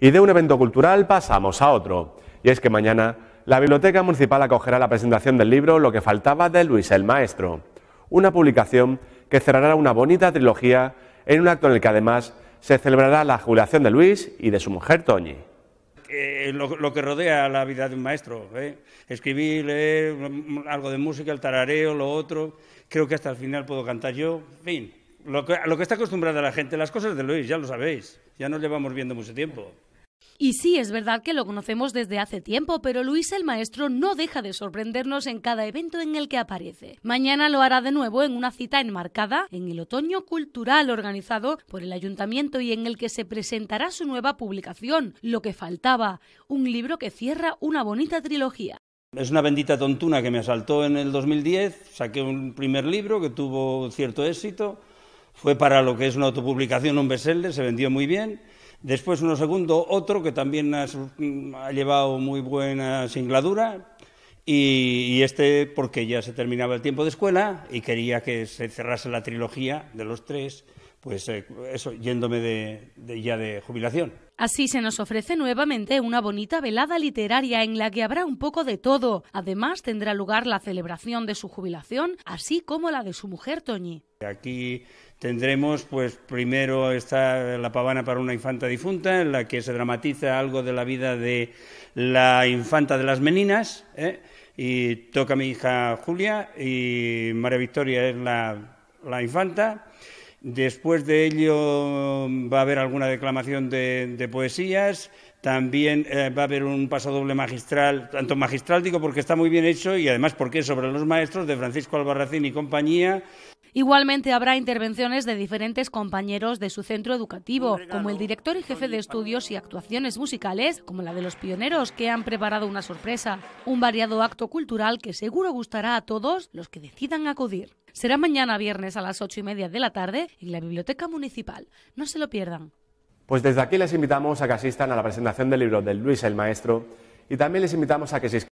Y de un evento cultural pasamos a otro. Y es que mañana la Biblioteca Municipal acogerá la presentación del libro Lo que faltaba de Luis el Maestro, una publicación que cerrará una bonita trilogía en un acto en el que además se celebrará la jubilación de Luis y de su mujer Toñi. Eh, lo, que rodea la vida de un maestro. ¿eh? Escribir, leer, algo de música, el tarareo, lo otro. Creo que hasta el final puedo cantar yo. En fin, lo que, lo que está acostumbrada la gente, las cosas de Luis, ya lo sabéis ya nos llevamos viendo mucho tiempo. Y sí, es verdad que lo conocemos desde hace tiempo, pero Luis el Maestro no deja de sorprendernos en cada evento en el que aparece. Mañana lo hará de nuevo en una cita enmarcada en el Otoño Cultural organizado por el Ayuntamiento y en el que se presentará su nueva publicación, Lo que faltaba, un libro que cierra una bonita trilogía. Es una bendita tontuna que me asaltó en el 2010, saqué un primer libro que tuvo cierto éxito fue para lo que es una autopublicación un bestseller, se vendió muy bien. Después, uno segundo, otro que también mm, ha, llevado muy buena singladura. Y, y, este, porque ya se terminaba el tiempo de escuela y quería que se cerrase la trilogía de los tres pues eh, eso, yéndome de, ya de jubilación. Así se nos ofrece nuevamente una bonita velada literaria en la que habrá un poco de todo. Además tendrá lugar la celebración de su jubilación, así como la de su mujer Toñi. Aquí tendremos, pues primero está la pavana para una infanta difunta, en la que se dramatiza algo de la vida de la infanta de las meninas, ¿eh? y toca mi hija Julia, y María Victoria es la, la infanta. Después de ello va a haber alguna declamación de, poesías. También eh, va a haber un doble magistral, tanto magistral digo porque está muy bien hecho y además porque es sobre los maestros de Francisco Albarracín y compañía, Igualmente habrá intervenciones de diferentes compañeros de su centro educativo, como el director y jefe de estudios y actuaciones musicales, como la de los pioneros, que han preparado una sorpresa, un variado acto cultural que seguro gustará a todos los que decidan acudir. Será mañana viernes a las ocho y media de la tarde en la Biblioteca Municipal. No se lo pierdan. Pues desde aquí les invitamos a que asistan a la presentación del libro de Luis el Maestro y también les invitamos a que se